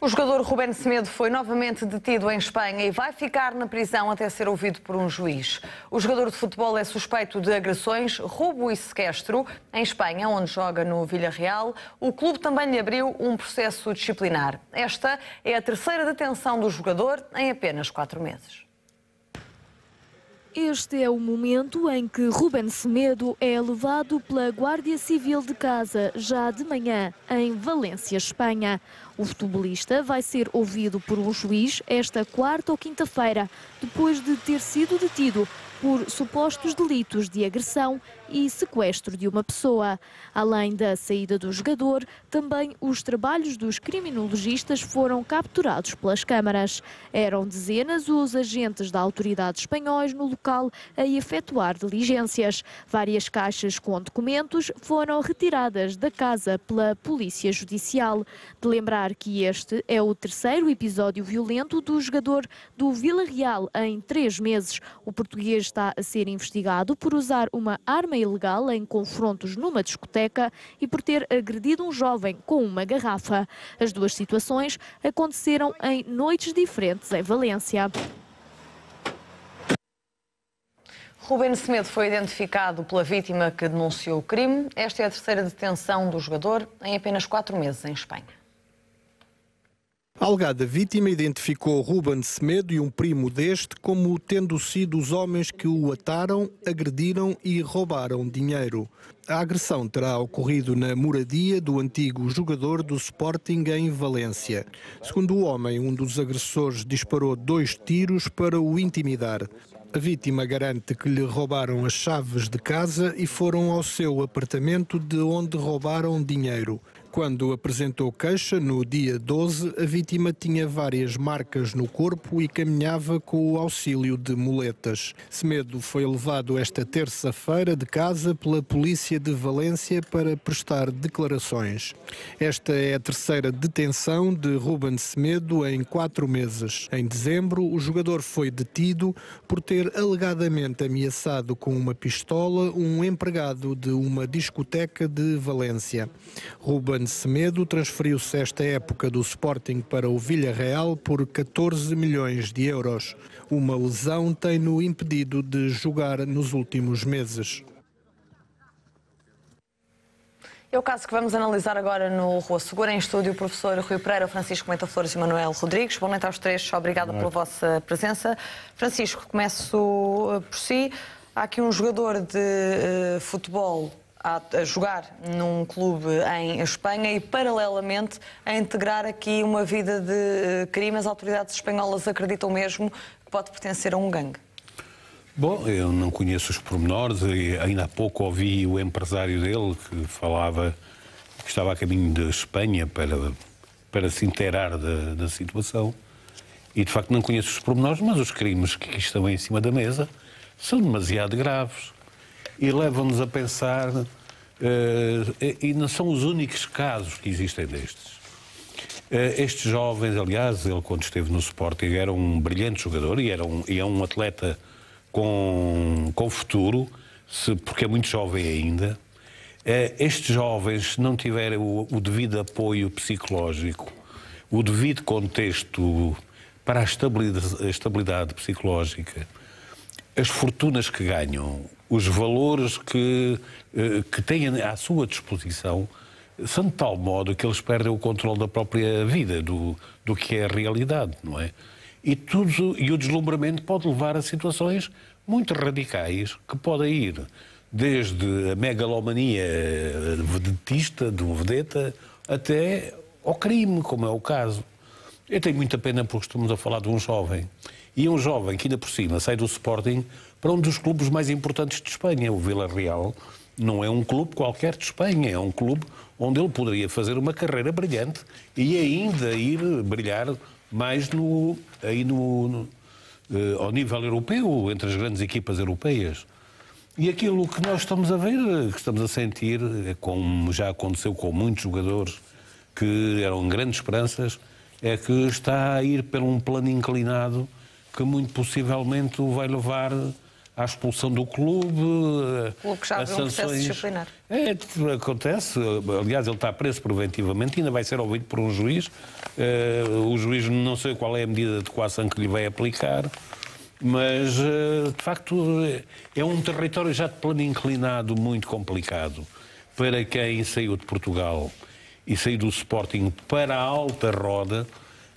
O jogador Rubén Semedo foi novamente detido em Espanha e vai ficar na prisão até ser ouvido por um juiz. O jogador de futebol é suspeito de agressões, roubo e sequestro em Espanha, onde joga no Villarreal. O clube também lhe abriu um processo disciplinar. Esta é a terceira detenção do jogador em apenas quatro meses. Este é o momento em que Ruben Semedo é levado pela Guardia Civil de casa, já de manhã, em Valência, Espanha. O futebolista vai ser ouvido por um juiz esta quarta ou quinta-feira, depois de ter sido detido por supostos delitos de agressão e sequestro de uma pessoa. Além da saída do jogador, também os trabalhos dos criminologistas foram capturados pelas câmaras. Eram dezenas os agentes da autoridade espanhóis no local a efetuar diligências. Várias caixas com documentos foram retiradas da casa pela Polícia Judicial. De lembrar que este é o terceiro episódio violento do jogador do Vila Real em três meses. O português está a ser investigado por usar uma arma ilegal em confrontos numa discoteca e por ter agredido um jovem com uma garrafa. As duas situações aconteceram em noites diferentes em Valência. Ruben Semedo foi identificado pela vítima que denunciou o crime. Esta é a terceira detenção do jogador em apenas quatro meses em Espanha. A alegada vítima identificou Ruben Semedo e um primo deste como tendo sido os homens que o ataram, agrediram e roubaram dinheiro. A agressão terá ocorrido na moradia do antigo jogador do Sporting em Valência. Segundo o homem, um dos agressores disparou dois tiros para o intimidar. A vítima garante que lhe roubaram as chaves de casa e foram ao seu apartamento de onde roubaram dinheiro. Quando apresentou queixa, no dia 12, a vítima tinha várias marcas no corpo e caminhava com o auxílio de muletas. Semedo foi levado esta terça-feira de casa pela Polícia de Valência para prestar declarações. Esta é a terceira detenção de Ruben Semedo em quatro meses. Em dezembro, o jogador foi detido por ter alegadamente ameaçado com uma pistola um empregado de uma discoteca de Valência. Ruben Ruben Semedo transferiu-se esta época do Sporting para o Villarreal por 14 milhões de euros. Uma lesão tem-no impedido de jogar nos últimos meses. É o caso que vamos analisar agora no Rua Segura, em estúdio, o professor Rui Pereira, Francisco Menta Flores e Manuel Rodrigues. Boa noite aos três, obrigada pela vossa presença. Francisco, começo eh, por si. Há aqui um jogador de uh, futebol a, jogar num clube em Espanha e, paralelamente, a integrar aqui uma vida de eh, crime. As autoridades espanholas acreditam mesmo que pode pertencer a um gangue. Bom, eu não conheço os pormenores, ainda há pouco ouvi o empresário dele que falava que estava a caminho de Espanha para, para se inteirar da, da situação. E de facto não conheço os pormenores, mas os crimes que estão em cima da mesa são demasiado graves e levam-nos a pensar, uh, e não são os únicos casos que existem destes. Uh, estes jovens, aliás, ele quando esteve no Sporting era um brilhante jogador e, era um, e é um atleta com, com futuro, se, porque é muito jovem ainda. Uh, estes jovens, se não tiverem o, o devido apoio psicológico, o devido contexto para a estabilidade, a estabilidade psicológica, as fortunas que ganham, os valores que, eh, que têm à sua disposição, são de tal modo que eles perdem o controle da própria vida, do, do que é a realidade, não é? E, tudo, e o deslumbramento pode levar a situações muito radicais que podem ir desde a megalomania vedetista, eh, de um vedeta, até ao crime, como é o caso. Eu tenho muita pena porque estamos a falar de um jovem. E um jovem que ainda por cima sai do Sporting para um dos clubes mais importantes de Espanha, o Vila Real. Não é um clube qualquer de Espanha, é um clube onde ele poderia fazer uma carreira brilhante e ainda ir brilhar mais no, aí no, no eh, ao nível europeu, entre as grandes equipas europeias. E aquilo que nós estamos a ver, que estamos a sentir, é como já aconteceu com muitos jogadores que eram grandes esperanças, é que está a ir por um plano inclinado que muito possivelmente o vai levar à expulsão do clube, O que já a sanções. Um disciplinar. É, acontece. Aliás, ele está preso preventivamente, ainda vai ser ouvido por um juiz. Uh, o juiz não sei qual é a medida de adequação que lhe vai aplicar, mas uh, de facto é um território já de plano inclinado muito complicado para quem saiu de Portugal e saiu do Sporting para a alta roda,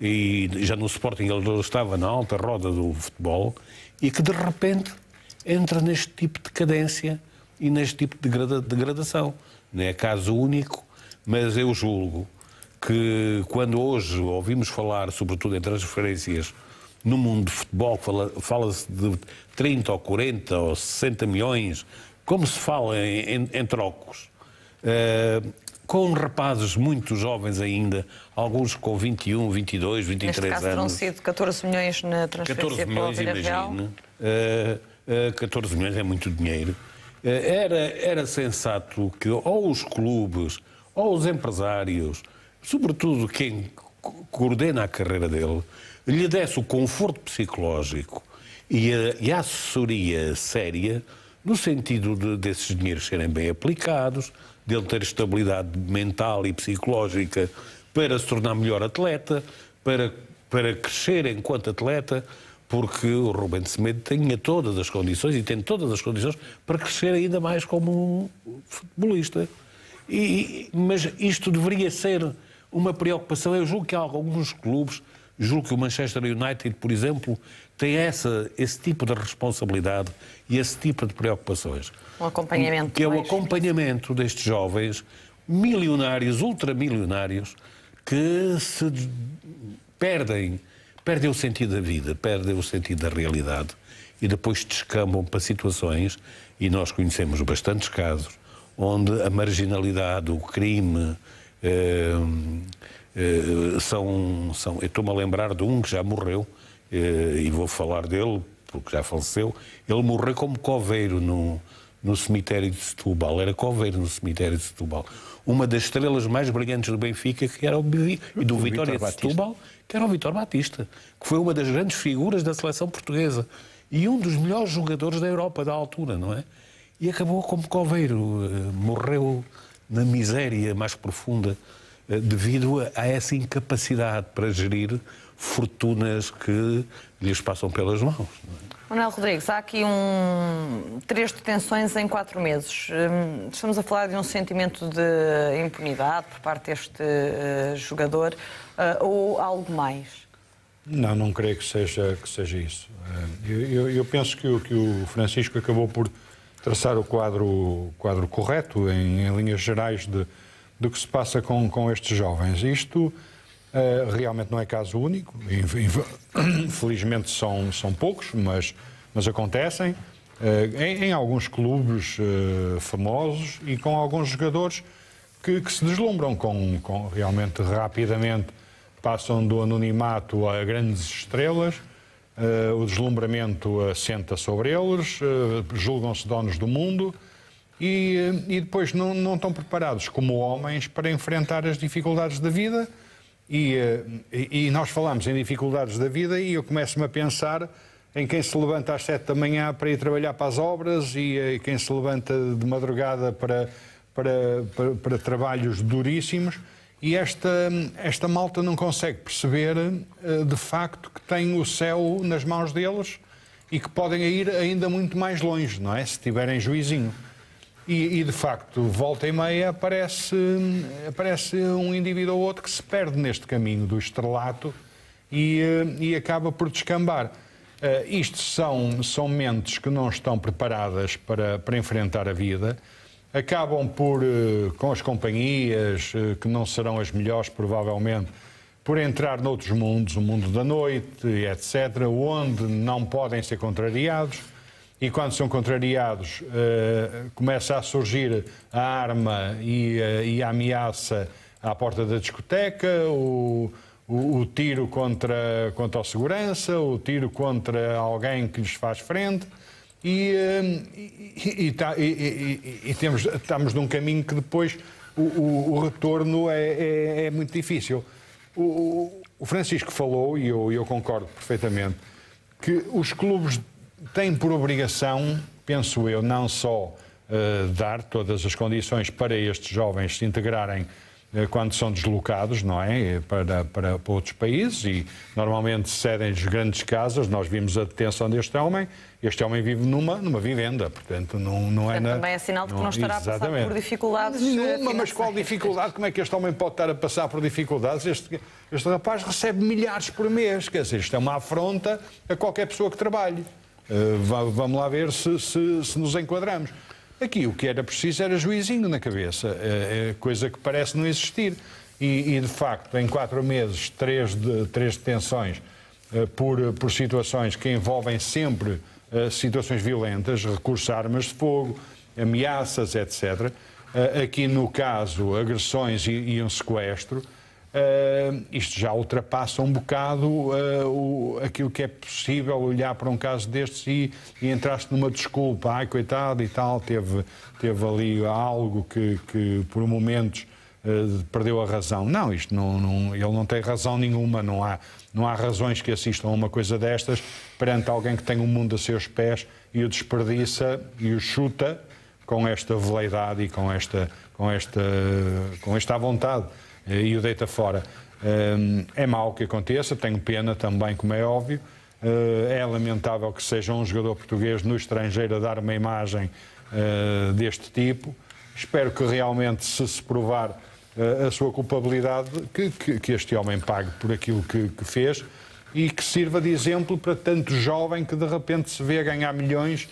e já no Sporting ele estava na alta roda do futebol, e que de repente entra neste tipo de cadência e neste tipo de degradação. Não é caso único, mas eu julgo que quando hoje ouvimos falar, sobretudo em transferências, no mundo do futebol, fala-se de 30 ou 40 ou 60 milhões, como se fala em, em, em trocos. Uh, com rapazes muito jovens ainda, alguns com 21, 22, 23 Neste caso, anos. Neste sido 14 milhões na transferência 14 milhões, imagina. Uh, uh, 14 milhões é muito dinheiro. Uh, era, era sensato que ou os clubes, ou os empresários, sobretudo quem coordena a carreira dele, lhe desse o conforto psicológico e a, e a assessoria séria no sentido de, desses dinheiros serem bem aplicados, dele ter estabilidade mental e psicológica para se tornar melhor atleta, para, para crescer enquanto atleta, porque o Rubén Semedo tinha todas as condições e tem todas as condições para crescer ainda mais como um futebolista. E, mas isto deveria ser uma preocupação. Eu julgo que há alguns clubes Julgo que o Manchester United, por exemplo, tem essa, esse tipo de responsabilidade e esse tipo de preocupações. Um acompanhamento. Que é o acompanhamento destes jovens milionários, ultramilionários, que se perdem, perdem o sentido da vida, perdem o sentido da realidade e depois descambam para situações, e nós conhecemos bastantes casos, onde a marginalidade, o crime, eh, eh, são, são, eu estou-me a lembrar de um que já morreu, eh, e vou falar dele, porque já faleceu. Ele morreu como coveiro no, no cemitério de Setúbal, era coveiro no cemitério de Setúbal. Uma das estrelas mais brilhantes do Benfica, que era o, e do o Vitória de Setúbal, que era o Vitor Batista, que foi uma das grandes figuras da seleção portuguesa e um dos melhores jogadores da Europa da altura, não é? E acabou como coveiro, eh, morreu na miséria mais profunda eh, devido a essa incapacidade para gerir fortunas que lhes passam pelas mãos. É? Manuel Rodrigues, há aqui um... três detenções em quatro meses. Hum, estamos a falar de um sentimento de impunidade por parte deste eh, jogador eh, ou algo mais? Não, não creio que seja, que seja isso. Eu, eu, eu penso que o, que o Francisco acabou por traçar o quadro, quadro correto, em, em linhas gerais, de, do que se passa com, com estes jovens. Isto uh, realmente não é caso único, infelizmente são, são poucos, mas, mas acontecem. Uh, em, em, alguns clubes uh, famosos e com alguns jogadores que, que se deslumbram com, com, realmente rapidamente passam do anonimato a grandes estrelas, uh, o deslumbramento assenta sobre eles, julgam-se donos do mundo e, e depois não, não estão preparados como homens para enfrentar as dificuldades da vida. Eh, e, e, nós falamos em dificuldades da vida e eu começo-me a pensar em quem se levanta às sete da manhã para ir trabalhar para as obras e, eh, e quem se levanta de madrugada para, para, para, para, trabalhos duríssimos. E esta, esta malta não consegue perceber, eh, de facto, que tem o céu nas mãos deles e que podem ir ainda muito mais longe, não é? Se tiverem juizinho. E, e, de facto, volta e meia aparece, aparece um indivíduo ou outro que se perde neste caminho do estrelato e, eh, e acaba por descambar. Uh, isto são, são mentes que não estão preparadas para, para enfrentar a vida, acabam por, uh, com as companhias, uh, que não serão as melhores provavelmente, por entrar noutros mundos, o mundo da noite, etc., onde não podem ser contrariados e quando são contrariados uh, começa a surgir a arma e, uh, e, a ameaça à porta da discoteca, o, o, o, tiro contra, contra a segurança, o tiro contra alguém que lhes faz frente. E, eh, tá, e, e, e, temos, estamos num caminho que depois o, o, o retorno é, é, é, muito difícil. O, Francisco falou, e eu, eu concordo perfeitamente, que os clubes tem por obrigação, penso eu, não só uh, dar todas as condições para estes jovens se integrarem eh, quando são deslocados, não é? Para, eh, para, para outros países e normalmente cedem-lhes grandes casas. Nós vimos a detenção deste homem. Este homem vive numa, numa vivenda, portanto não, não é na, Também é sinal de que não estará exatamente. a passar por dificuldades. Nenhuma, mas qual dificuldade? Como é que este homem pode estar a passar por dificuldades? Este, este rapaz recebe milhares por mês, quer dizer, isto é uma afronta a qualquer pessoa que trabalhe. Eh, vamos lá ver se, se, se, nos enquadramos. Aqui o que era preciso era juizinho na cabeça, é, é coisa que parece não existir. E, e, de facto, em quatro meses, três, de, três detenções eh, por, por situações que envolvem sempre eh, situações violentas, recurso a armas de fogo, ameaças, etc. aqui no caso, agressões e, e um sequestro. Uh, isto já ultrapassa um bocado uh, o, aquilo que é possível olhar para um caso destes e, e entrar-se numa desculpa. Ai, coitado e tal, teve, teve ali algo que, que por momentos uh, perdeu a razão. Não, isto não, não, ele não tem razão nenhuma, não há, não há razões que assistam a uma coisa destas perante alguém que tem o um mundo a seus pés e o desperdiça e o chuta com esta veleidade e com esta, com esta, com esta vontade. Eh, e o deita fora. Eh, é mau que aconteça, tenho pena também, como é óbvio. Eh, é lamentável que seja um jogador português no estrangeiro a dar uma imagem deste tipo. Espero que realmente, se se provar a sua culpabilidade, que, que, que este homem pague por aquilo que, que fez e que sirva de exemplo para tanto jovem que de repente se vê a ganhar milhões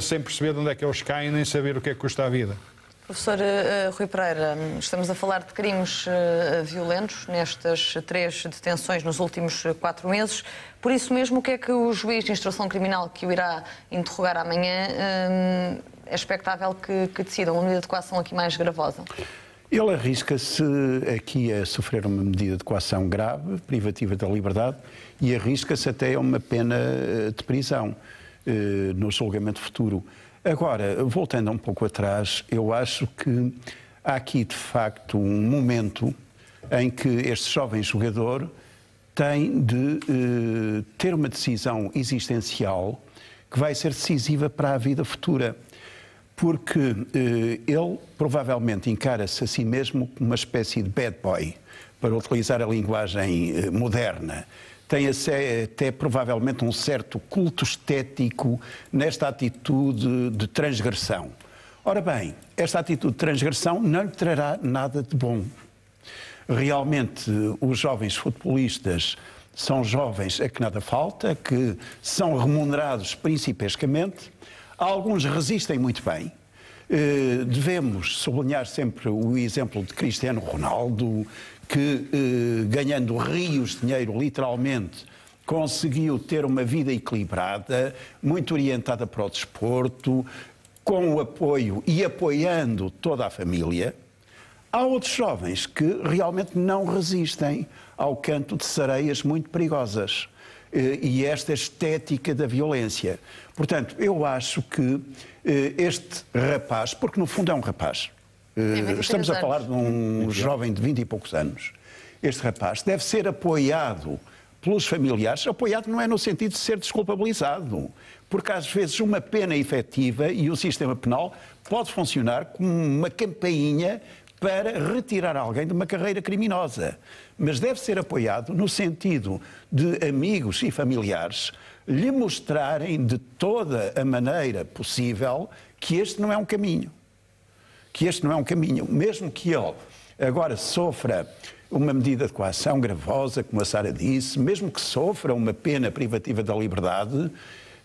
sem perceber de onde é que eles caem nem saber o que é que custa a vida. Professor eh, eh, Rui Pereira, estamos a falar de crimes eh, violentos nestas três detenções nos últimos quatro meses. Por isso mesmo, o que é que o juiz de instrução criminal que o irá interrogar amanhã é expectável que, que decida? Uma medida de coação aqui mais gravosa? Ele arrisca-se aqui a sofrer uma medida de coação grave, privativa da liberdade, e arrisca-se até a uma pena de prisão no julgamento futuro. Agora, voltando um pouco atrás, eu acho que há aqui de facto um momento em que este jovem jogador tem de eh, ter uma decisão existencial que vai ser decisiva para a vida futura. Porque eh, ele provavelmente encara-se a si mesmo como uma espécie de bad boy, para utilizar a linguagem eh, moderna tem até provavelmente um certo culto estético nesta atitude de transgressão. Ora bem, esta atitude de transgressão não lhe trará nada de bom. Realmente, os jovens futebolistas são jovens a que nada falta, que são remunerados principescamente. Alguns resistem muito bem. Eh, devemos sublinhar sempre o exemplo de Cristiano Ronaldo, que, eh, ganhando rios de dinheiro, literalmente, conseguiu ter uma vida equilibrada, muito orientada para o desporto, com o apoio e apoiando toda a família. Há outros jovens que realmente não resistem ao canto de sereias muito perigosas eh, e esta estética da violência. Portanto, eu acho que eh, este rapaz, porque no fundo é um rapaz, é eh, estamos a falar de um jovem de 20 e poucos anos. Este rapaz deve ser apoiado pelos familiares, apoiado não é no sentido de ser desculpabilizado, porque às vezes uma pena efetiva e o sistema penal pode funcionar como uma campainha para retirar alguém de uma carreira criminosa. Mas deve ser apoiado no sentido de amigos e familiares lhe mostrarem de toda a maneira possível que este não é um caminho que este não é um caminho. Mesmo que ele agora sofra uma medida de coação gravosa, como a Sara disse, mesmo que sofra uma pena privativa da liberdade,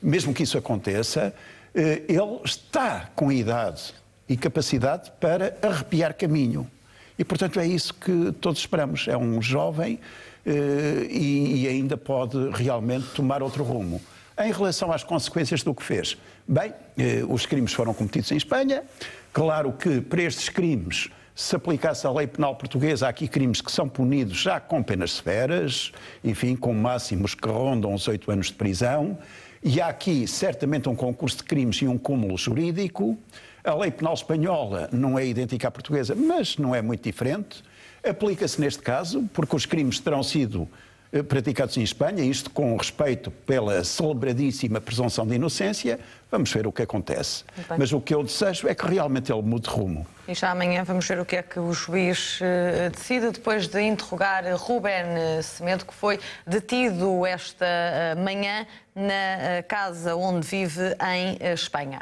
mesmo que isso aconteça, eh, ele está com idade e capacidade para arrepiar caminho. E, portanto, é isso que todos esperamos. É um jovem eh, e ainda pode realmente tomar outro rumo. Em relação às consequências do que fez, bem, eh, os crimes foram cometidos em Espanha, Claro que para estes crimes, se aplicasse a lei penal portuguesa, há aqui crimes que são punidos já com penas severas, enfim, com máximos que rondam os oito anos de prisão, e há aqui certamente um concurso de crimes e um cúmulo jurídico. A lei penal espanhola não é idêntica à portuguesa, mas não é muito diferente. Aplica-se neste caso, porque os crimes terão sido eh, praticados em Espanha, isto com respeito pela celebradíssima presunção de inocência, vamos ver o que acontece. Mas o que eu desejo é que realmente ele mude rumo. E já amanhã vamos ver o que é que o juiz eh, decide depois de interrogar Ruben eh, Semedo, que foi detido esta manhã na casa onde vive em Espanha.